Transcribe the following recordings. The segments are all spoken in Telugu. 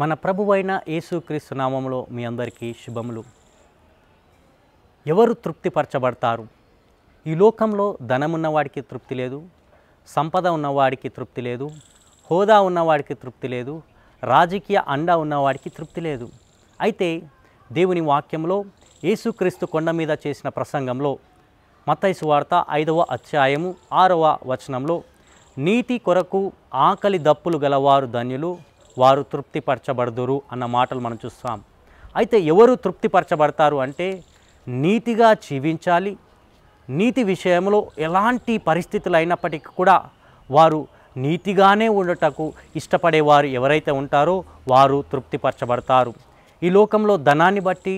మన ప్రభువైన యేసుక్రీస్తు నామంలో మీ అందరికీ శుభములు ఎవరు తృప్తిపరచబడతారు ఈ లోకంలో ధనమున్నవాడికి తృప్తి లేదు సంపద ఉన్నవాడికి తృప్తి లేదు హోదా ఉన్నవాడికి తృప్తి లేదు రాజకీయ అండ ఉన్నవాడికి తృప్తి లేదు అయితే దేవుని వాక్యంలో యేసుక్రీస్తు కొండ మీద చేసిన ప్రసంగంలో మతైసు వార్త ఐదవ అధ్యాయము ఆరవ వచనంలో నీతి కొరకు ఆకలి దప్పులు గలవారు ధన్యులు వారు తృప్తిపరచబడదురు అన్న మాటలు మనం చూస్తాం అయితే ఎవరు తృప్తిపరచబడతారు అంటే నీతిగా జీవించాలి నీతి విషయంలో ఎలాంటి పరిస్థితులు అయినప్పటికీ కూడా వారు నీతిగానే ఉండటకు ఇష్టపడేవారు ఎవరైతే ఉంటారో వారు తృప్తిపరచబడతారు ఈ లోకంలో ధనాన్ని బట్టి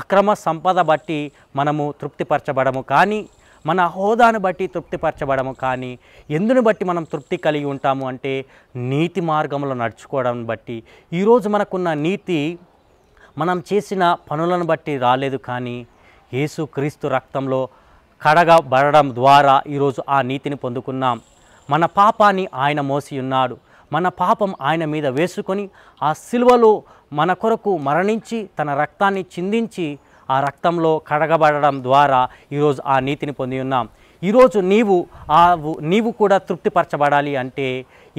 అక్రమ సంపద బట్టి మనము తృప్తిపరచబడము కానీ మన హోదాను బట్టి తృప్తిపరచబడము కానీ ఎందుని బట్టి మనం తృప్తి కలిగి ఉంటాము అంటే నీతి మార్గంలో నడుచుకోవడం బట్టి ఈరోజు మనకున్న నీతి మనం చేసిన పనులను బట్టి రాలేదు కానీ యేసు క్రీస్తు రక్తంలో కడగబడడం ద్వారా ఈరోజు ఆ నీతిని పొందుకున్నాం మన పాపాన్ని ఆయన మోసి ఉన్నాడు మన పాపం ఆయన మీద వేసుకొని ఆ సిల్వలో మన కొరకు మరణించి తన రక్తాన్ని చిందించి ఆ రక్తంలో కడగబడడం ద్వారా ఈరోజు ఆ నీతిని పొంది ఉన్నాం ఈరోజు నీవు ఆ నీవు కూడా తృప్తిపరచబడాలి అంటే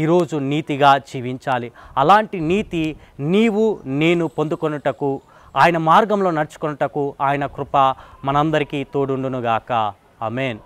ఈరోజు నీతిగా జీవించాలి అలాంటి నీతి నీవు నేను పొందుకొనుటకు ఆయన మార్గంలో నడుచుకున్నటకు ఆయన కృప మనందరికీ తోడుండునుగాక అమెన్